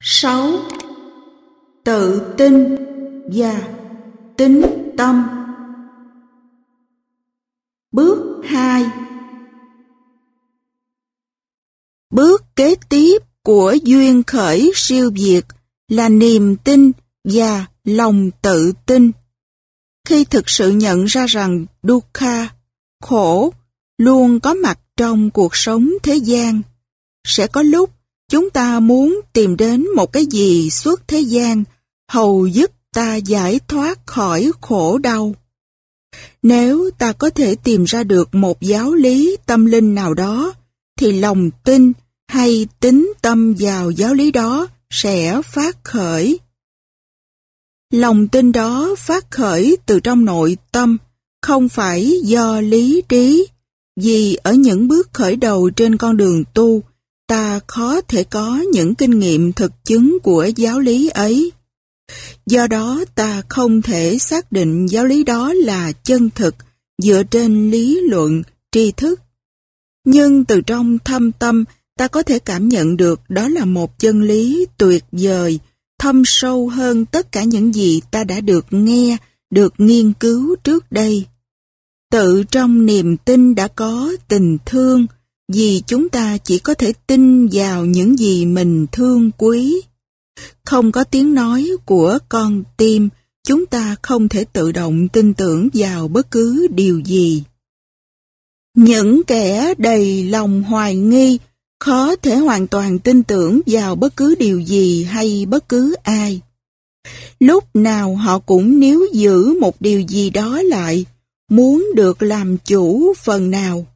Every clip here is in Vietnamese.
6. Tự tin và tính tâm Bước 2 Bước kế tiếp của duyên khởi siêu việt là niềm tin và lòng tự tin. Khi thực sự nhận ra rằng dukkha, khổ, luôn có mặt trong cuộc sống thế gian, sẽ có lúc Chúng ta muốn tìm đến một cái gì suốt thế gian, hầu giúp ta giải thoát khỏi khổ đau. Nếu ta có thể tìm ra được một giáo lý tâm linh nào đó, thì lòng tin hay tính tâm vào giáo lý đó sẽ phát khởi. Lòng tin đó phát khởi từ trong nội tâm, không phải do lý trí, vì ở những bước khởi đầu trên con đường tu, ta khó thể có những kinh nghiệm thực chứng của giáo lý ấy. Do đó ta không thể xác định giáo lý đó là chân thực dựa trên lý luận, tri thức. Nhưng từ trong thâm tâm ta có thể cảm nhận được đó là một chân lý tuyệt vời, thâm sâu hơn tất cả những gì ta đã được nghe, được nghiên cứu trước đây. Tự trong niềm tin đã có tình thương, vì chúng ta chỉ có thể tin vào những gì mình thương quý. Không có tiếng nói của con tim, chúng ta không thể tự động tin tưởng vào bất cứ điều gì. Những kẻ đầy lòng hoài nghi khó thể hoàn toàn tin tưởng vào bất cứ điều gì hay bất cứ ai. Lúc nào họ cũng níu giữ một điều gì đó lại, muốn được làm chủ phần nào.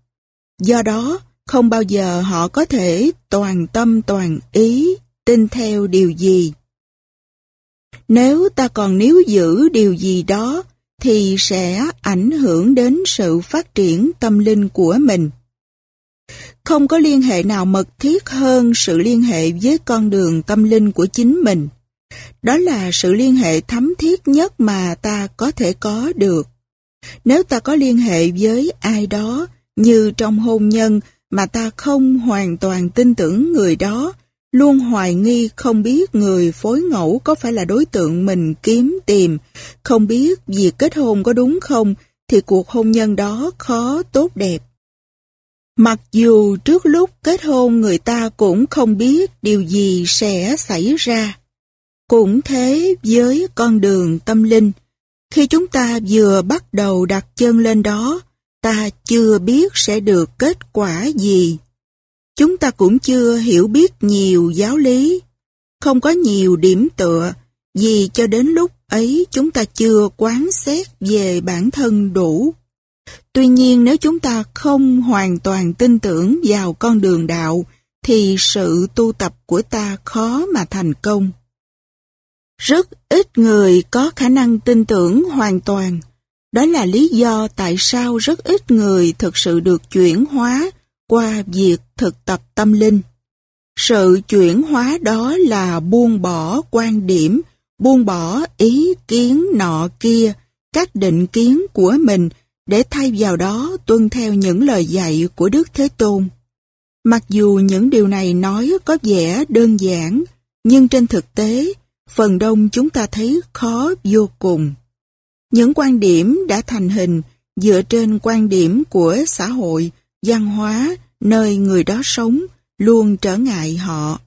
Do đó, không bao giờ họ có thể toàn tâm toàn ý tin theo điều gì. Nếu ta còn níu giữ điều gì đó thì sẽ ảnh hưởng đến sự phát triển tâm linh của mình. Không có liên hệ nào mật thiết hơn sự liên hệ với con đường tâm linh của chính mình. Đó là sự liên hệ thấm thiết nhất mà ta có thể có được. Nếu ta có liên hệ với ai đó, như trong hôn nhân mà ta không hoàn toàn tin tưởng người đó, luôn hoài nghi không biết người phối ngẫu có phải là đối tượng mình kiếm tìm, không biết việc kết hôn có đúng không thì cuộc hôn nhân đó khó tốt đẹp. Mặc dù trước lúc kết hôn người ta cũng không biết điều gì sẽ xảy ra. Cũng thế với con đường tâm linh, khi chúng ta vừa bắt đầu đặt chân lên đó, ta chưa biết sẽ được kết quả gì. Chúng ta cũng chưa hiểu biết nhiều giáo lý, không có nhiều điểm tựa, vì cho đến lúc ấy chúng ta chưa quán xét về bản thân đủ. Tuy nhiên nếu chúng ta không hoàn toàn tin tưởng vào con đường đạo, thì sự tu tập của ta khó mà thành công. Rất ít người có khả năng tin tưởng hoàn toàn đó là lý do tại sao rất ít người thực sự được chuyển hóa qua việc thực tập tâm linh. Sự chuyển hóa đó là buông bỏ quan điểm, buông bỏ ý kiến nọ kia, các định kiến của mình để thay vào đó tuân theo những lời dạy của Đức Thế Tôn. Mặc dù những điều này nói có vẻ đơn giản, nhưng trên thực tế, phần đông chúng ta thấy khó vô cùng. Những quan điểm đã thành hình dựa trên quan điểm của xã hội, văn hóa, nơi người đó sống luôn trở ngại họ.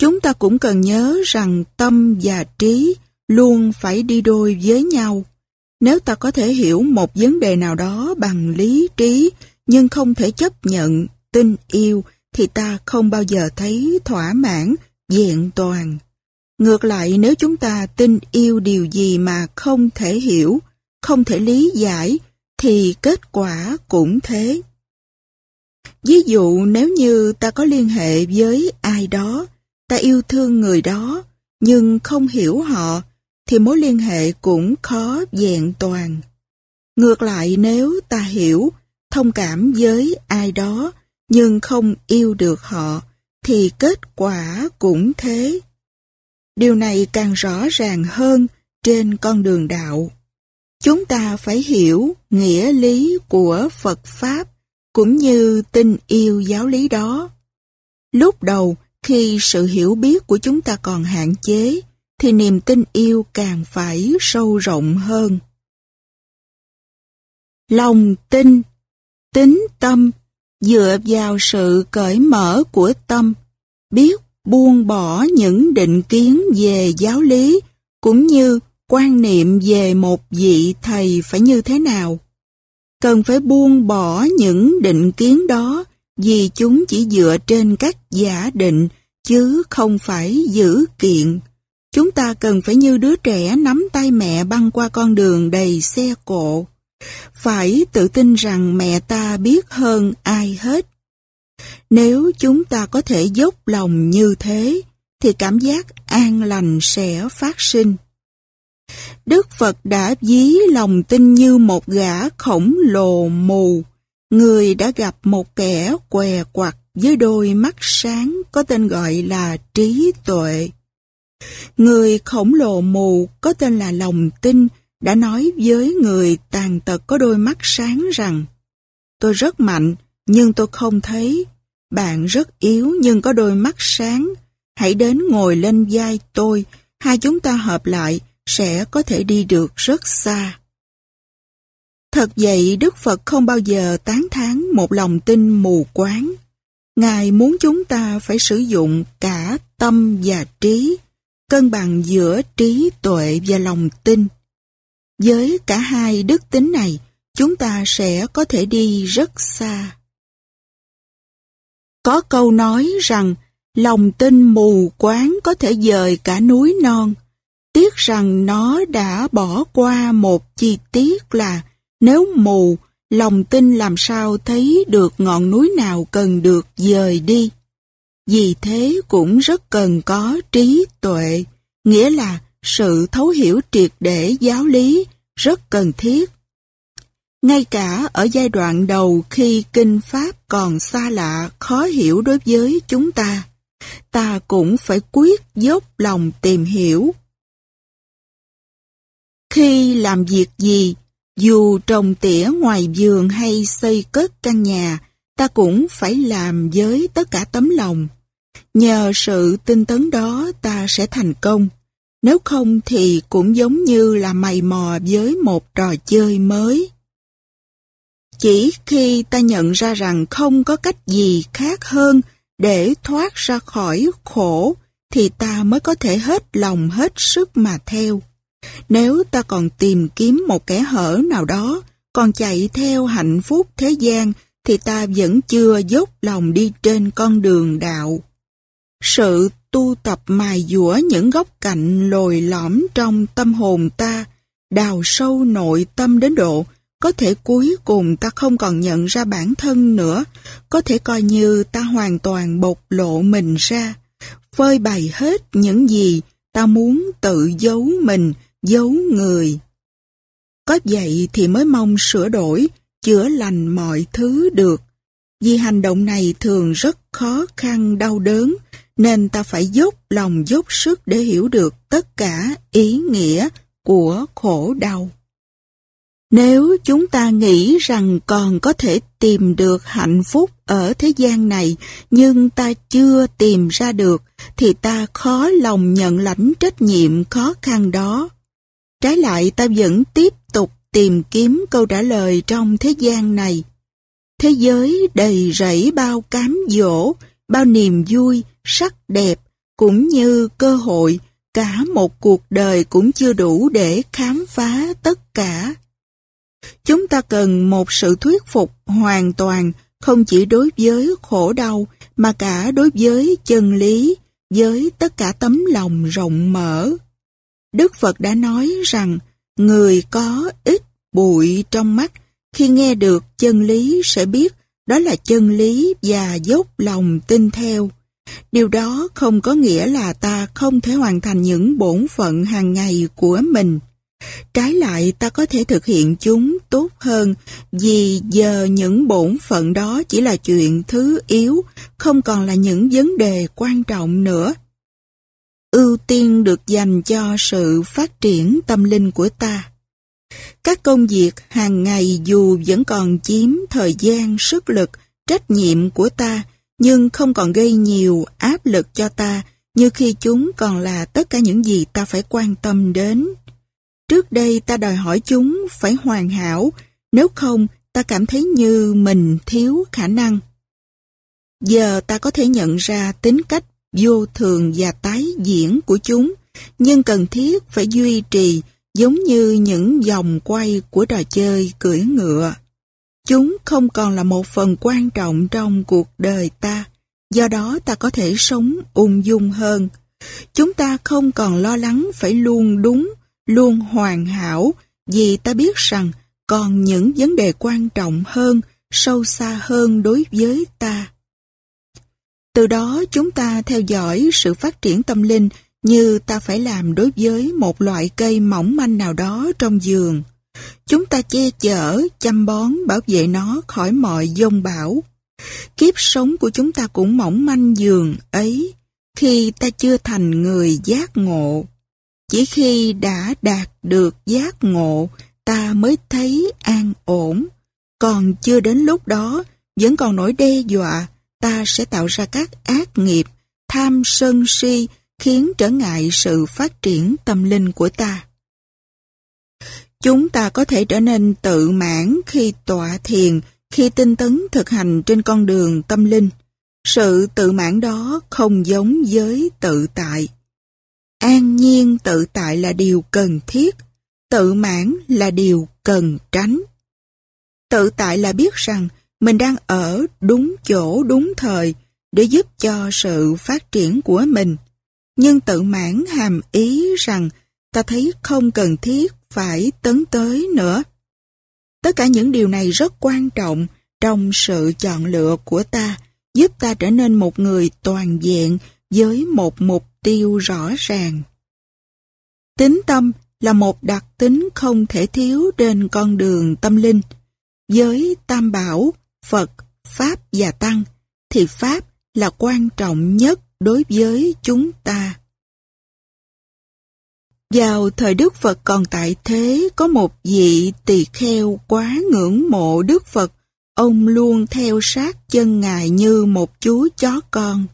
Chúng ta cũng cần nhớ rằng tâm và trí luôn phải đi đôi với nhau. Nếu ta có thể hiểu một vấn đề nào đó bằng lý trí nhưng không thể chấp nhận, tin yêu thì ta không bao giờ thấy thỏa mãn, diện toàn. Ngược lại nếu chúng ta tin yêu điều gì mà không thể hiểu, không thể lý giải, thì kết quả cũng thế. Ví dụ nếu như ta có liên hệ với ai đó, ta yêu thương người đó, nhưng không hiểu họ, thì mối liên hệ cũng khó vẹn toàn. Ngược lại nếu ta hiểu, thông cảm với ai đó, nhưng không yêu được họ, thì kết quả cũng thế. Điều này càng rõ ràng hơn trên con đường đạo. Chúng ta phải hiểu nghĩa lý của Phật Pháp cũng như tình yêu giáo lý đó. Lúc đầu, khi sự hiểu biết của chúng ta còn hạn chế, thì niềm tin yêu càng phải sâu rộng hơn. Lòng tin, tính tâm, dựa vào sự cởi mở của tâm, biết buông bỏ những định kiến về giáo lý cũng như quan niệm về một vị thầy phải như thế nào. Cần phải buông bỏ những định kiến đó vì chúng chỉ dựa trên các giả định chứ không phải giữ kiện. Chúng ta cần phải như đứa trẻ nắm tay mẹ băng qua con đường đầy xe cộ. Phải tự tin rằng mẹ ta biết hơn ai hết. Nếu chúng ta có thể dốc lòng như thế, thì cảm giác an lành sẽ phát sinh. Đức Phật đã dí lòng tin như một gã khổng lồ mù. Người đã gặp một kẻ què quặt với đôi mắt sáng có tên gọi là trí tuệ. Người khổng lồ mù có tên là lòng tin đã nói với người tàn tật có đôi mắt sáng rằng Tôi rất mạnh nhưng tôi không thấy bạn rất yếu nhưng có đôi mắt sáng. Hãy đến ngồi lên vai tôi, hai chúng ta hợp lại sẽ có thể đi được rất xa. Thật vậy, Đức Phật không bao giờ tán thán một lòng tin mù quáng. Ngài muốn chúng ta phải sử dụng cả tâm và trí, cân bằng giữa trí tuệ và lòng tin. Với cả hai đức tính này, chúng ta sẽ có thể đi rất xa. Có câu nói rằng lòng tin mù quáng có thể dời cả núi non. Tiếc rằng nó đã bỏ qua một chi tiết là nếu mù, lòng tin làm sao thấy được ngọn núi nào cần được dời đi. Vì thế cũng rất cần có trí tuệ, nghĩa là sự thấu hiểu triệt để giáo lý rất cần thiết ngay cả ở giai đoạn đầu khi kinh Pháp còn xa lạ, khó hiểu đối với chúng ta, ta cũng phải quyết dốc lòng tìm hiểu. Khi làm việc gì, dù trồng tỉa ngoài vườn hay xây cất căn nhà, ta cũng phải làm với tất cả tấm lòng. Nhờ sự tinh tấn đó ta sẽ thành công. Nếu không thì cũng giống như là mày mò với một trò chơi mới. Chỉ khi ta nhận ra rằng không có cách gì khác hơn để thoát ra khỏi khổ thì ta mới có thể hết lòng hết sức mà theo. Nếu ta còn tìm kiếm một kẻ hở nào đó, còn chạy theo hạnh phúc thế gian thì ta vẫn chưa dốc lòng đi trên con đường đạo. Sự tu tập mài dũa những góc cạnh lồi lõm trong tâm hồn ta, đào sâu nội tâm đến độ có thể cuối cùng ta không còn nhận ra bản thân nữa, có thể coi như ta hoàn toàn bộc lộ mình ra, phơi bày hết những gì ta muốn tự giấu mình, giấu người. Có vậy thì mới mong sửa đổi, chữa lành mọi thứ được. Vì hành động này thường rất khó khăn, đau đớn, nên ta phải dốc lòng dốc sức để hiểu được tất cả ý nghĩa của khổ đau. Nếu chúng ta nghĩ rằng còn có thể tìm được hạnh phúc ở thế gian này nhưng ta chưa tìm ra được thì ta khó lòng nhận lãnh trách nhiệm khó khăn đó. Trái lại ta vẫn tiếp tục tìm kiếm câu trả lời trong thế gian này. Thế giới đầy rẫy bao cám dỗ, bao niềm vui, sắc đẹp cũng như cơ hội, cả một cuộc đời cũng chưa đủ để khám phá tất cả. Chúng ta cần một sự thuyết phục hoàn toàn không chỉ đối với khổ đau mà cả đối với chân lý, với tất cả tấm lòng rộng mở. Đức Phật đã nói rằng người có ít bụi trong mắt khi nghe được chân lý sẽ biết đó là chân lý và dốc lòng tin theo. Điều đó không có nghĩa là ta không thể hoàn thành những bổn phận hàng ngày của mình. Trái lại ta có thể thực hiện chúng tốt hơn vì giờ những bổn phận đó chỉ là chuyện thứ yếu, không còn là những vấn đề quan trọng nữa. Ưu tiên được dành cho sự phát triển tâm linh của ta. Các công việc hàng ngày dù vẫn còn chiếm thời gian, sức lực, trách nhiệm của ta, nhưng không còn gây nhiều áp lực cho ta như khi chúng còn là tất cả những gì ta phải quan tâm đến. Trước đây ta đòi hỏi chúng phải hoàn hảo, nếu không ta cảm thấy như mình thiếu khả năng. Giờ ta có thể nhận ra tính cách vô thường và tái diễn của chúng, nhưng cần thiết phải duy trì giống như những vòng quay của trò chơi cưỡi ngựa. Chúng không còn là một phần quan trọng trong cuộc đời ta, do đó ta có thể sống ung dung hơn. Chúng ta không còn lo lắng phải luôn đúng luôn hoàn hảo vì ta biết rằng còn những vấn đề quan trọng hơn, sâu xa hơn đối với ta. Từ đó chúng ta theo dõi sự phát triển tâm linh như ta phải làm đối với một loại cây mỏng manh nào đó trong giường. Chúng ta che chở, chăm bón, bảo vệ nó khỏi mọi dông bão. Kiếp sống của chúng ta cũng mỏng manh giường ấy khi ta chưa thành người giác ngộ. Chỉ khi đã đạt được giác ngộ, ta mới thấy an ổn. Còn chưa đến lúc đó, vẫn còn nỗi đe dọa, ta sẽ tạo ra các ác nghiệp, tham sân si, khiến trở ngại sự phát triển tâm linh của ta. Chúng ta có thể trở nên tự mãn khi tọa thiền, khi tinh tấn thực hành trên con đường tâm linh. Sự tự mãn đó không giống với tự tại. An nhiên tự tại là điều cần thiết, tự mãn là điều cần tránh. Tự tại là biết rằng mình đang ở đúng chỗ đúng thời để giúp cho sự phát triển của mình. Nhưng tự mãn hàm ý rằng ta thấy không cần thiết phải tấn tới nữa. Tất cả những điều này rất quan trọng trong sự chọn lựa của ta, giúp ta trở nên một người toàn diện với một mục tiêu rõ ràng. Tính tâm là một đặc tính không thể thiếu trên con đường tâm linh. Với Tam Bảo, Phật, Pháp và Tăng, thì Pháp là quan trọng nhất đối với chúng ta. Vào thời Đức Phật còn tại thế, có một vị tỳ kheo quá ngưỡng mộ Đức Phật. Ông luôn theo sát chân Ngài như một chú chó con.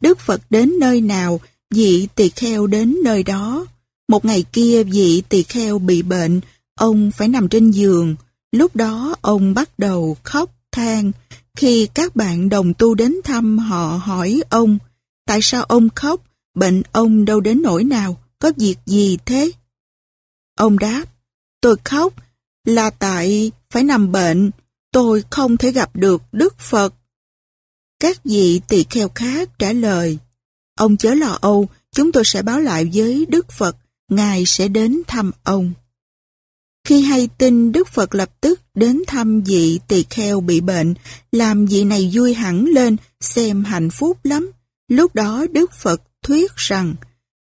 Đức Phật đến nơi nào vị tỳ kheo đến nơi đó. Một ngày kia vị tỳ kheo bị bệnh, ông phải nằm trên giường. Lúc đó ông bắt đầu khóc than. Khi các bạn đồng tu đến thăm họ hỏi ông, tại sao ông khóc, bệnh ông đâu đến nỗi nào, có việc gì thế? Ông đáp, tôi khóc là tại phải nằm bệnh, tôi không thể gặp được Đức Phật. Các vị tỳ kheo khác trả lời, Ông chớ lo âu, chúng tôi sẽ báo lại với Đức Phật, Ngài sẽ đến thăm ông. Khi hay tin Đức Phật lập tức đến thăm vị tỳ kheo bị bệnh, làm vị này vui hẳn lên, xem hạnh phúc lắm. Lúc đó Đức Phật thuyết rằng,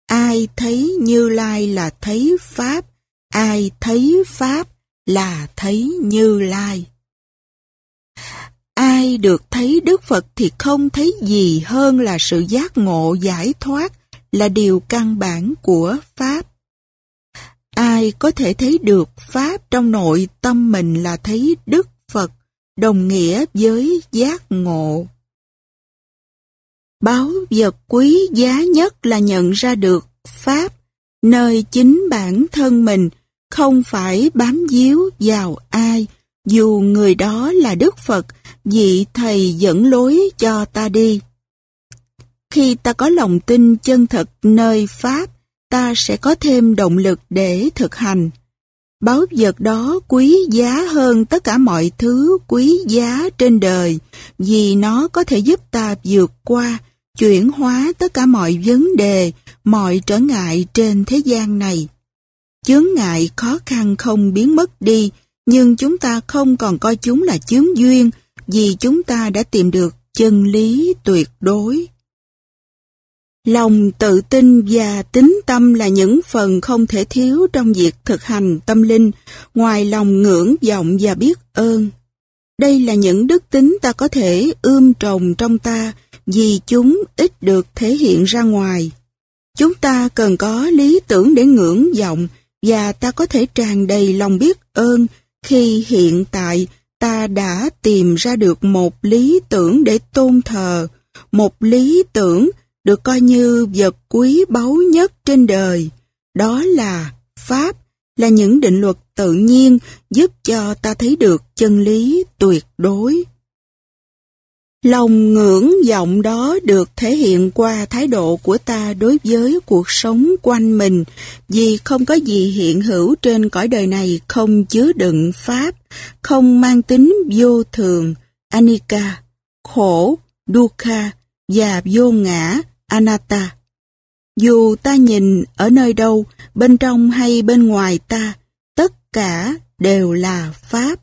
ai thấy Như Lai là thấy Pháp, ai thấy Pháp là thấy Như Lai. Ai được thấy Đức Phật thì không thấy gì hơn là sự giác ngộ giải thoát là điều căn bản của Pháp. Ai có thể thấy được Pháp trong nội tâm mình là thấy Đức Phật đồng nghĩa với giác ngộ. Báo vật quý giá nhất là nhận ra được Pháp, nơi chính bản thân mình, không phải bám díu vào ai, dù người đó là Đức Phật, vị Thầy dẫn lối cho ta đi. Khi ta có lòng tin chân thật nơi Pháp, ta sẽ có thêm động lực để thực hành. báo vật đó quý giá hơn tất cả mọi thứ quý giá trên đời vì nó có thể giúp ta vượt qua, chuyển hóa tất cả mọi vấn đề, mọi trở ngại trên thế gian này. Chướng ngại khó khăn không biến mất đi nhưng chúng ta không còn coi chúng là chướng duyên vì chúng ta đã tìm được chân lý tuyệt đối. Lòng tự tin và tính tâm là những phần không thể thiếu trong việc thực hành tâm linh, ngoài lòng ngưỡng vọng và biết ơn. Đây là những đức tính ta có thể ươm trồng trong ta vì chúng ít được thể hiện ra ngoài. Chúng ta cần có lý tưởng để ngưỡng vọng và ta có thể tràn đầy lòng biết ơn khi hiện tại ta đã tìm ra được một lý tưởng để tôn thờ, một lý tưởng được coi như vật quý báu nhất trên đời, đó là Pháp, là những định luật tự nhiên giúp cho ta thấy được chân lý tuyệt đối. Lòng ngưỡng vọng đó được thể hiện qua thái độ của ta đối với cuộc sống quanh mình, vì không có gì hiện hữu trên cõi đời này không chứa đựng pháp, không mang tính vô thường, anika, khổ, dukkha và vô ngã, anatta. Dù ta nhìn ở nơi đâu, bên trong hay bên ngoài ta, tất cả đều là pháp.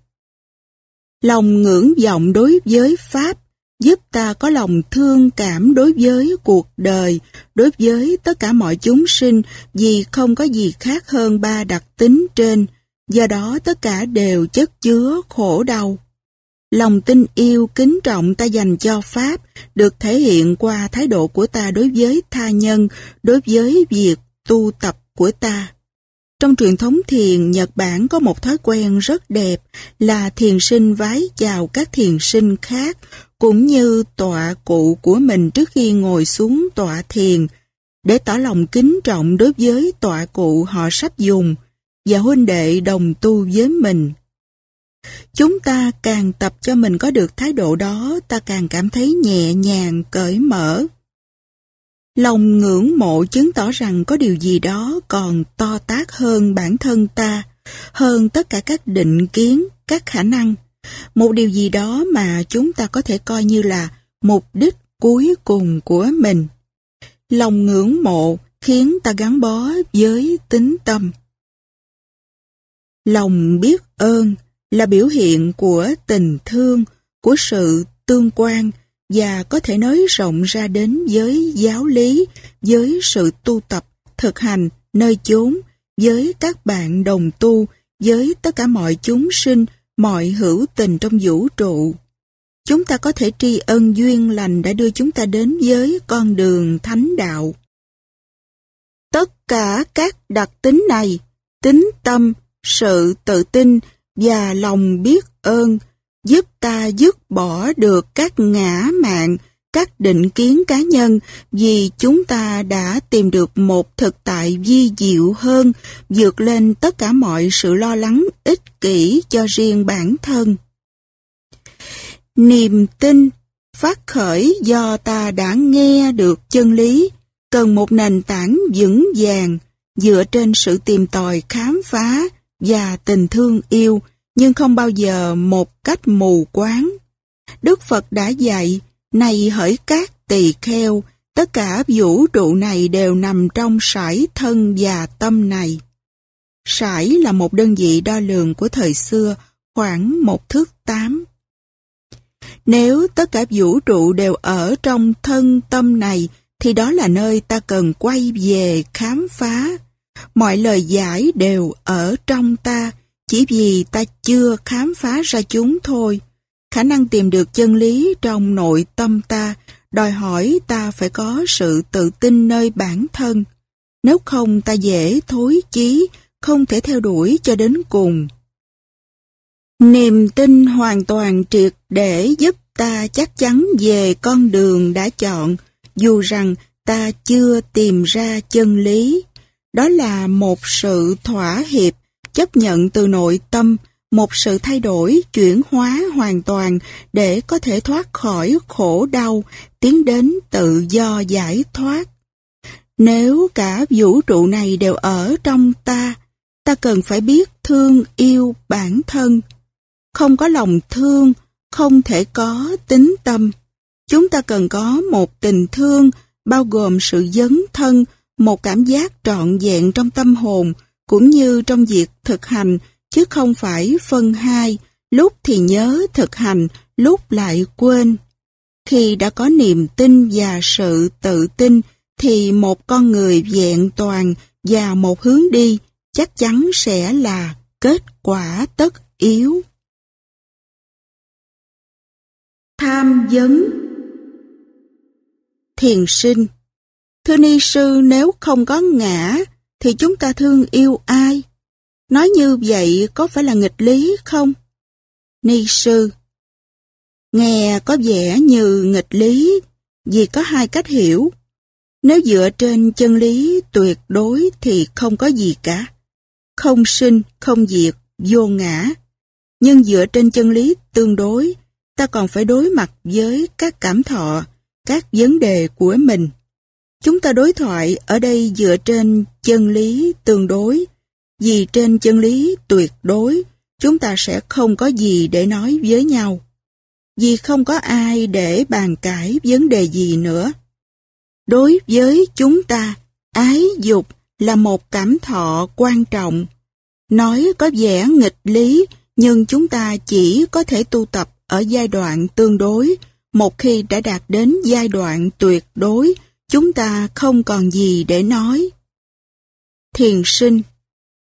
Lòng ngưỡng vọng đối với pháp giúp ta có lòng thương cảm đối với cuộc đời, đối với tất cả mọi chúng sinh vì không có gì khác hơn ba đặc tính trên, do đó tất cả đều chất chứa khổ đau. Lòng tin yêu kính trọng ta dành cho Pháp được thể hiện qua thái độ của ta đối với tha nhân, đối với việc tu tập của ta. Trong truyền thống thiền, Nhật Bản có một thói quen rất đẹp là thiền sinh vái chào các thiền sinh khác, cũng như tọa cụ của mình trước khi ngồi xuống tọa thiền, để tỏ lòng kính trọng đối với tọa cụ họ sắp dùng và huynh đệ đồng tu với mình. Chúng ta càng tập cho mình có được thái độ đó, ta càng cảm thấy nhẹ nhàng, cởi mở. Lòng ngưỡng mộ chứng tỏ rằng có điều gì đó còn to tác hơn bản thân ta, hơn tất cả các định kiến, các khả năng, một điều gì đó mà chúng ta có thể coi như là mục đích cuối cùng của mình. Lòng ngưỡng mộ khiến ta gắn bó với tính tâm. Lòng biết ơn là biểu hiện của tình thương, của sự tương quan và có thể nới rộng ra đến với giáo lý, với sự tu tập, thực hành, nơi chốn, với các bạn đồng tu, với tất cả mọi chúng sinh, mọi hữu tình trong vũ trụ. Chúng ta có thể tri ân duyên lành đã đưa chúng ta đến với con đường thánh đạo. Tất cả các đặc tính này, tính tâm, sự tự tin và lòng biết ơn giúp ta dứt bỏ được các ngã mạng, các định kiến cá nhân vì chúng ta đã tìm được một thực tại vi diệu hơn vượt lên tất cả mọi sự lo lắng ích kỷ cho riêng bản thân. Niềm tin phát khởi do ta đã nghe được chân lý cần một nền tảng vững vàng dựa trên sự tìm tòi khám phá và tình thương yêu nhưng không bao giờ một cách mù quáng. Đức Phật đã dạy này hỡi các tỳ kheo, tất cả vũ trụ này đều nằm trong sải thân và tâm này. Sải là một đơn vị đo lường của thời xưa, khoảng một thước tám. Nếu tất cả vũ trụ đều ở trong thân tâm này, thì đó là nơi ta cần quay về khám phá. Mọi lời giải đều ở trong ta, chỉ vì ta chưa khám phá ra chúng thôi. Khả năng tìm được chân lý trong nội tâm ta đòi hỏi ta phải có sự tự tin nơi bản thân. Nếu không ta dễ thối chí, không thể theo đuổi cho đến cùng. Niềm tin hoàn toàn triệt để giúp ta chắc chắn về con đường đã chọn, dù rằng ta chưa tìm ra chân lý. Đó là một sự thỏa hiệp, chấp nhận từ nội tâm, một sự thay đổi, chuyển hóa hoàn toàn để có thể thoát khỏi khổ đau, tiến đến tự do giải thoát. Nếu cả vũ trụ này đều ở trong ta, ta cần phải biết thương yêu bản thân. Không có lòng thương, không thể có tính tâm. Chúng ta cần có một tình thương bao gồm sự dấn thân, một cảm giác trọn vẹn trong tâm hồn, cũng như trong việc thực hành chứ không phải phân hai, lúc thì nhớ thực hành, lúc lại quên. Khi đã có niềm tin và sự tự tin, thì một con người vẹn toàn và một hướng đi chắc chắn sẽ là kết quả tất yếu. Tham vấn Thiền sinh Thưa ni sư, nếu không có ngã, thì chúng ta thương yêu ai? Nói như vậy có phải là nghịch lý không? Ni sư Nghe có vẻ như nghịch lý vì có hai cách hiểu. Nếu dựa trên chân lý tuyệt đối thì không có gì cả. Không sinh, không diệt, vô ngã. Nhưng dựa trên chân lý tương đối, ta còn phải đối mặt với các cảm thọ, các vấn đề của mình. Chúng ta đối thoại ở đây dựa trên chân lý tương đối, vì trên chân lý tuyệt đối chúng ta sẽ không có gì để nói với nhau vì không có ai để bàn cãi vấn đề gì nữa. Đối với chúng ta, ái dục là một cảm thọ quan trọng. Nói có vẻ nghịch lý, nhưng chúng ta chỉ có thể tu tập ở giai đoạn tương đối. Một khi đã đạt đến giai đoạn tuyệt đối, chúng ta không còn gì để nói. Thiền sinh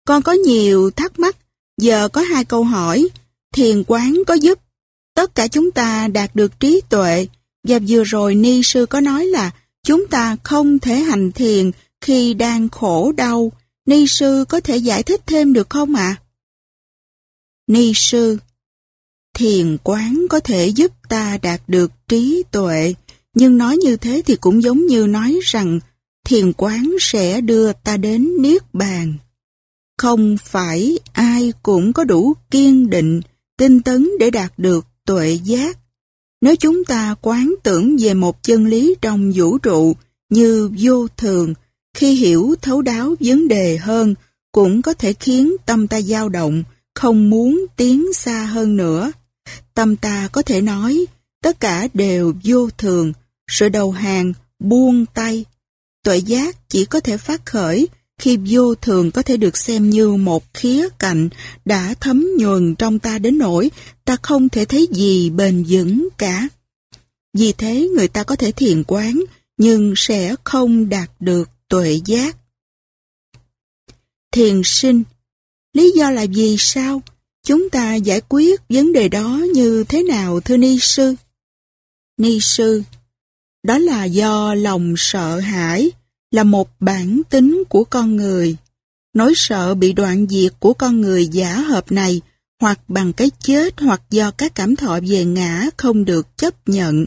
con có nhiều thắc mắc, giờ có hai câu hỏi. Thiền quán có giúp tất cả chúng ta đạt được trí tuệ và vừa rồi ni sư có nói là chúng ta không thể hành thiền khi đang khổ đau. Ni sư có thể giải thích thêm được không ạ? Ni sư Thiền quán có thể giúp ta đạt được trí tuệ, nhưng nói như thế thì cũng giống như nói rằng thiền quán sẽ đưa ta đến Niết Bàn. Không phải ai cũng có đủ kiên định, tinh tấn để đạt được tuệ giác. Nếu chúng ta quán tưởng về một chân lý trong vũ trụ như vô thường, khi hiểu thấu đáo vấn đề hơn cũng có thể khiến tâm ta dao động, không muốn tiến xa hơn nữa. Tâm ta có thể nói, tất cả đều vô thường, sự đầu hàng, buông tay. Tuệ giác chỉ có thể phát khởi khi vô thường có thể được xem như một khía cạnh đã thấm nhuần trong ta đến nỗi ta không thể thấy gì bền vững cả. Vì thế người ta có thể thiền quán nhưng sẽ không đạt được tuệ giác. Thiền sinh Lý do là vì sao? Chúng ta giải quyết vấn đề đó như thế nào thưa Ni Sư? Ni Sư Đó là do lòng sợ hãi là một bản tính của con người. Nỗi sợ bị đoạn diệt của con người giả hợp này hoặc bằng cái chết hoặc do các cảm thọ về ngã không được chấp nhận.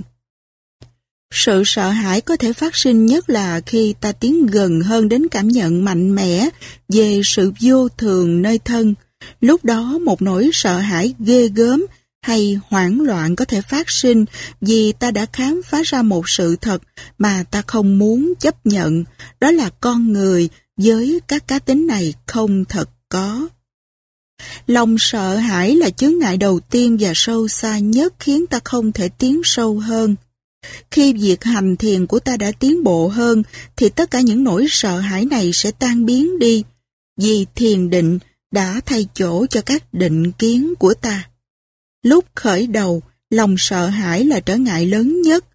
Sự sợ hãi có thể phát sinh nhất là khi ta tiến gần hơn đến cảm nhận mạnh mẽ về sự vô thường nơi thân. Lúc đó một nỗi sợ hãi ghê gớm hay hoảng loạn có thể phát sinh vì ta đã khám phá ra một sự thật mà ta không muốn chấp nhận, đó là con người với các cá tính này không thật có. Lòng sợ hãi là chướng ngại đầu tiên và sâu xa nhất khiến ta không thể tiến sâu hơn. Khi việc hành thiền của ta đã tiến bộ hơn thì tất cả những nỗi sợ hãi này sẽ tan biến đi vì thiền định đã thay chỗ cho các định kiến của ta. Lúc khởi đầu, lòng sợ hãi là trở ngại lớn nhất,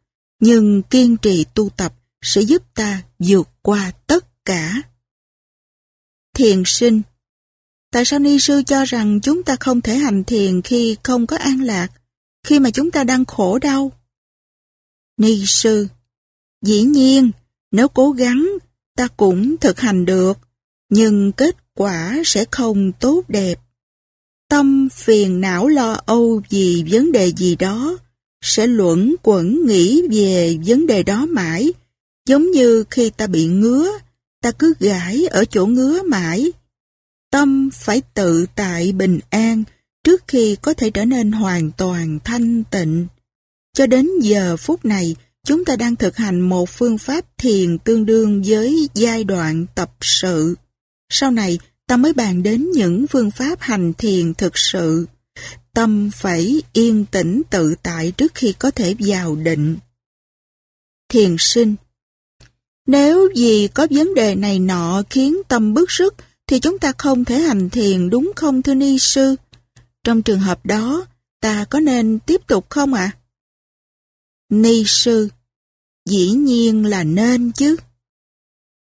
nhưng kiên trì tu tập sẽ giúp ta vượt qua tất cả. Thiền sinh Tại sao Ni Sư cho rằng chúng ta không thể hành thiền khi không có an lạc, khi mà chúng ta đang khổ đau? Ni Sư Dĩ nhiên, nếu cố gắng, ta cũng thực hành được, nhưng kết quả sẽ không tốt đẹp. Tâm phiền não lo âu vì vấn đề gì đó, sẽ luẩn quẩn nghĩ về vấn đề đó mãi, giống như khi ta bị ngứa, ta cứ gãi ở chỗ ngứa mãi. Tâm phải tự tại bình an trước khi có thể trở nên hoàn toàn thanh tịnh. Cho đến giờ phút này, chúng ta đang thực hành một phương pháp thiền tương đương với giai đoạn tập sự. Sau này, ta mới bàn đến những phương pháp hành thiền thực sự. Tâm phải yên tĩnh tự tại trước khi có thể vào định. Thiền sinh Nếu vì có vấn đề này nọ khiến tâm bức rứt, thì chúng ta không thể hành thiền đúng không thưa ni sư? Trong trường hợp đó, ta có nên tiếp tục không ạ? Ni sư Dĩ nhiên là nên chứ.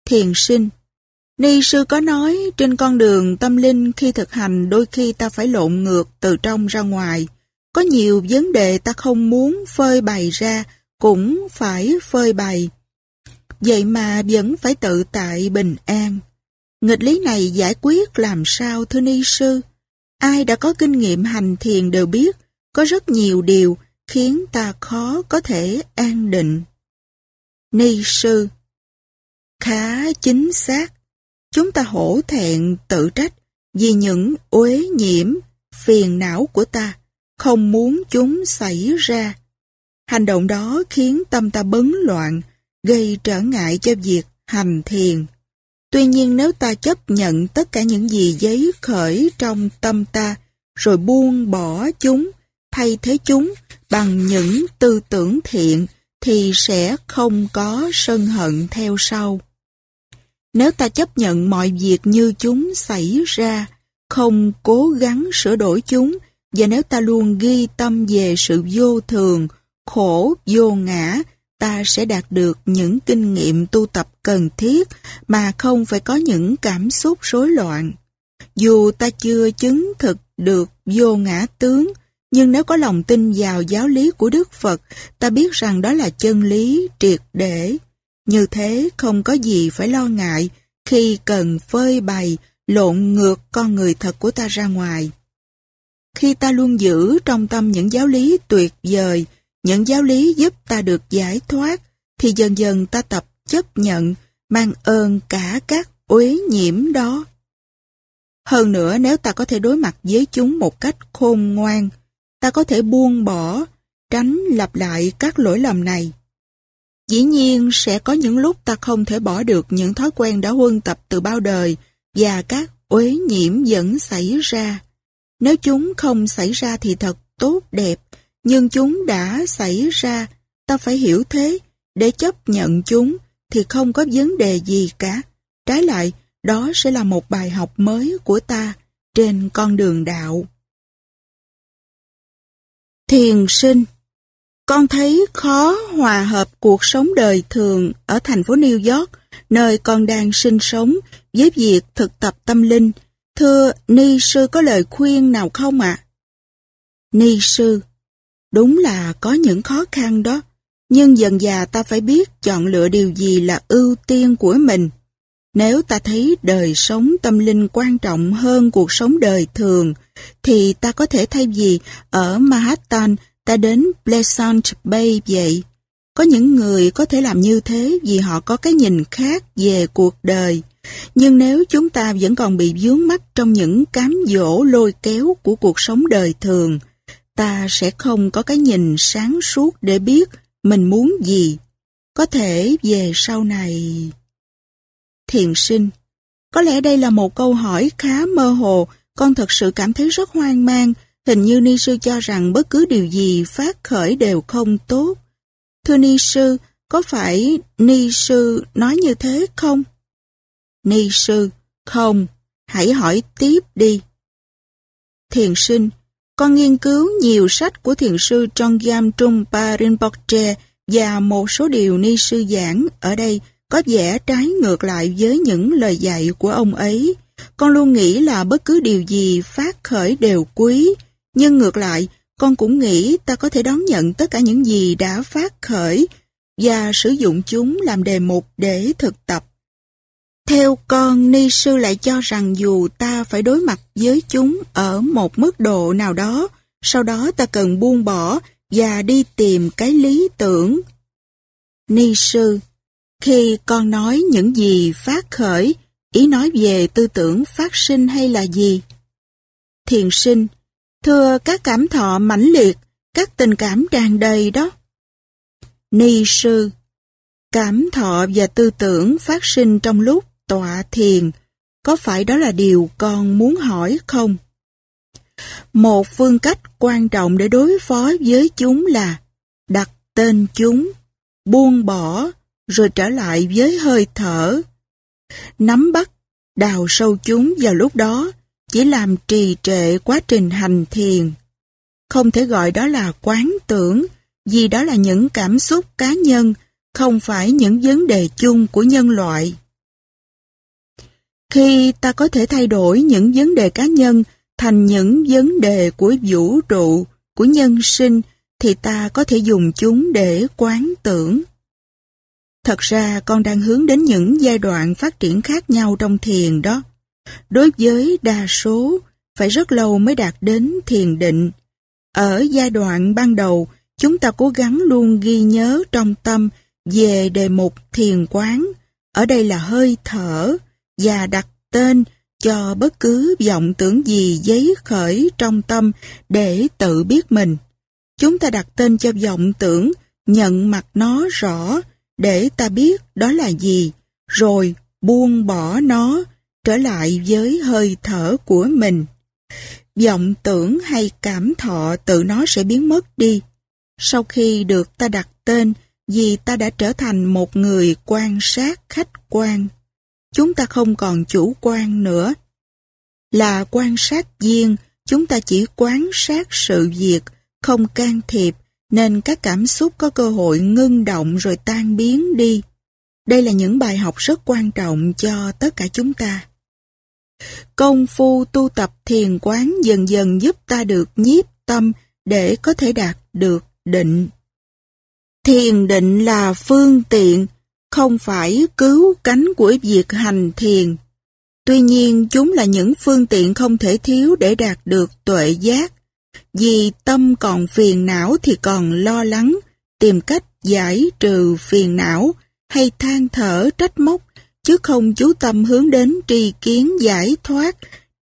Thiền sinh Ni sư có nói, trên con đường tâm linh khi thực hành đôi khi ta phải lộn ngược từ trong ra ngoài. Có nhiều vấn đề ta không muốn phơi bày ra, cũng phải phơi bày. Vậy mà vẫn phải tự tại bình an. Nghịch lý này giải quyết làm sao thưa ni sư? Ai đã có kinh nghiệm hành thiền đều biết, có rất nhiều điều khiến ta khó có thể an định. Ni sư Khá chính xác Chúng ta hổ thẹn tự trách vì những uế nhiễm, phiền não của ta, không muốn chúng xảy ra. Hành động đó khiến tâm ta bấn loạn, gây trở ngại cho việc hành thiền. Tuy nhiên nếu ta chấp nhận tất cả những gì giấy khởi trong tâm ta, rồi buông bỏ chúng, thay thế chúng bằng những tư tưởng thiện, thì sẽ không có sân hận theo sau. Nếu ta chấp nhận mọi việc như chúng xảy ra, không cố gắng sửa đổi chúng, và nếu ta luôn ghi tâm về sự vô thường, khổ, vô ngã, ta sẽ đạt được những kinh nghiệm tu tập cần thiết mà không phải có những cảm xúc rối loạn. Dù ta chưa chứng thực được vô ngã tướng, nhưng nếu có lòng tin vào giáo lý của Đức Phật, ta biết rằng đó là chân lý triệt để. Như thế không có gì phải lo ngại khi cần phơi bày, lộn ngược con người thật của ta ra ngoài. Khi ta luôn giữ trong tâm những giáo lý tuyệt vời, những giáo lý giúp ta được giải thoát, thì dần dần ta tập chấp nhận, mang ơn cả các uế nhiễm đó. Hơn nữa nếu ta có thể đối mặt với chúng một cách khôn ngoan, ta có thể buông bỏ, tránh lặp lại các lỗi lầm này. Dĩ nhiên sẽ có những lúc ta không thể bỏ được những thói quen đã huân tập từ bao đời và các uế nhiễm vẫn xảy ra. Nếu chúng không xảy ra thì thật tốt đẹp, nhưng chúng đã xảy ra, ta phải hiểu thế, để chấp nhận chúng thì không có vấn đề gì cả. Trái lại, đó sẽ là một bài học mới của ta trên con đường đạo. Thiền sinh con thấy khó hòa hợp cuộc sống đời thường ở thành phố New York, nơi con đang sinh sống, với việc thực tập tâm linh. Thưa, Ni Sư có lời khuyên nào không ạ? Ni Sư, đúng là có những khó khăn đó, nhưng dần dà ta phải biết chọn lựa điều gì là ưu tiên của mình. Nếu ta thấy đời sống tâm linh quan trọng hơn cuộc sống đời thường, thì ta có thể thay vì ở Manhattan ta đến Pleasant Bay vậy. Có những người có thể làm như thế vì họ có cái nhìn khác về cuộc đời. Nhưng nếu chúng ta vẫn còn bị vướng mắc trong những cám dỗ lôi kéo của cuộc sống đời thường, ta sẽ không có cái nhìn sáng suốt để biết mình muốn gì. Có thể về sau này... Thiền sinh Có lẽ đây là một câu hỏi khá mơ hồ, con thật sự cảm thấy rất hoang mang Hình như ni sư cho rằng bất cứ điều gì phát khởi đều không tốt. Thưa ni sư, có phải ni sư nói như thế không? Ni sư, không, hãy hỏi tiếp đi. Thiền sinh, con nghiên cứu nhiều sách của thiền sư Trongyam Trungpa Rinpoche và một số điều ni sư giảng ở đây có vẻ trái ngược lại với những lời dạy của ông ấy. Con luôn nghĩ là bất cứ điều gì phát khởi đều quý, nhưng ngược lại, con cũng nghĩ ta có thể đón nhận tất cả những gì đã phát khởi và sử dụng chúng làm đề mục để thực tập. Theo con, ni sư lại cho rằng dù ta phải đối mặt với chúng ở một mức độ nào đó, sau đó ta cần buông bỏ và đi tìm cái lý tưởng. Ni sư, khi con nói những gì phát khởi, ý nói về tư tưởng phát sinh hay là gì? Thiền sinh, Thưa các cảm thọ mãnh liệt, các tình cảm tràn đầy đó. Ni sư Cảm thọ và tư tưởng phát sinh trong lúc tọa thiền, có phải đó là điều con muốn hỏi không? Một phương cách quan trọng để đối phó với chúng là đặt tên chúng, buông bỏ, rồi trở lại với hơi thở. Nắm bắt, đào sâu chúng vào lúc đó chỉ làm trì trệ quá trình hành thiền. Không thể gọi đó là quán tưởng, vì đó là những cảm xúc cá nhân, không phải những vấn đề chung của nhân loại. Khi ta có thể thay đổi những vấn đề cá nhân thành những vấn đề của vũ trụ, của nhân sinh, thì ta có thể dùng chúng để quán tưởng. Thật ra con đang hướng đến những giai đoạn phát triển khác nhau trong thiền đó. Đối với đa số, phải rất lâu mới đạt đến thiền định. Ở giai đoạn ban đầu, chúng ta cố gắng luôn ghi nhớ trong tâm về đề mục thiền quán, ở đây là hơi thở, và đặt tên cho bất cứ vọng tưởng gì giấy khởi trong tâm để tự biết mình. Chúng ta đặt tên cho vọng tưởng, nhận mặt nó rõ, để ta biết đó là gì, rồi buông bỏ nó, trở lại với hơi thở của mình. Vọng tưởng hay cảm thọ tự nó sẽ biến mất đi. Sau khi được ta đặt tên, vì ta đã trở thành một người quan sát khách quan. Chúng ta không còn chủ quan nữa. Là quan sát viên, chúng ta chỉ quan sát sự việc, không can thiệp, nên các cảm xúc có cơ hội ngưng động rồi tan biến đi. Đây là những bài học rất quan trọng cho tất cả chúng ta. Công phu tu tập thiền quán dần dần giúp ta được nhiếp tâm để có thể đạt được định. Thiền định là phương tiện, không phải cứu cánh của việc hành thiền. Tuy nhiên chúng là những phương tiện không thể thiếu để đạt được tuệ giác. Vì tâm còn phiền não thì còn lo lắng, tìm cách giải trừ phiền não hay than thở trách móc chứ không chú tâm hướng đến tri kiến giải thoát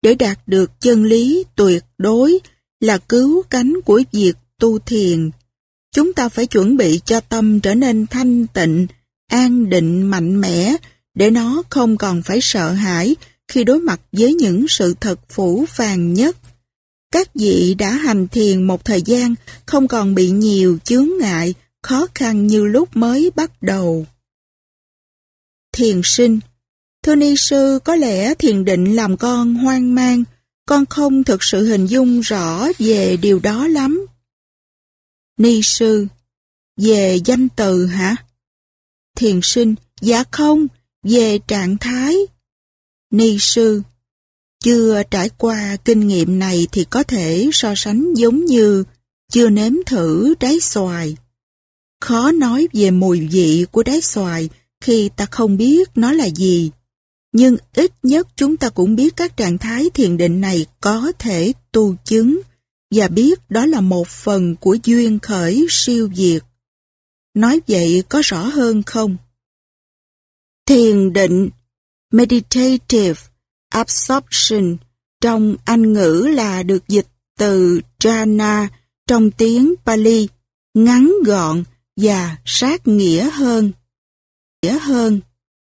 để đạt được chân lý tuyệt đối là cứu cánh của việc tu thiền. Chúng ta phải chuẩn bị cho tâm trở nên thanh tịnh, an định mạnh mẽ để nó không còn phải sợ hãi khi đối mặt với những sự thật phủ phàng nhất. Các vị đã hành thiền một thời gian không còn bị nhiều chướng ngại, khó khăn như lúc mới bắt đầu thiền sinh. Thưa ni sư, có lẽ thiền định làm con hoang mang, con không thực sự hình dung rõ về điều đó lắm. Ni sư, về danh từ hả? Thiền sinh, dạ không, về trạng thái. Ni sư, chưa trải qua kinh nghiệm này thì có thể so sánh giống như chưa nếm thử trái xoài. Khó nói về mùi vị của trái xoài khi ta không biết nó là gì. Nhưng ít nhất chúng ta cũng biết các trạng thái thiền định này có thể tu chứng và biết đó là một phần của duyên khởi siêu diệt. Nói vậy có rõ hơn không? Thiền định Meditative Absorption trong Anh ngữ là được dịch từ Jhana trong tiếng Pali, ngắn gọn và sát nghĩa hơn dễ hơn.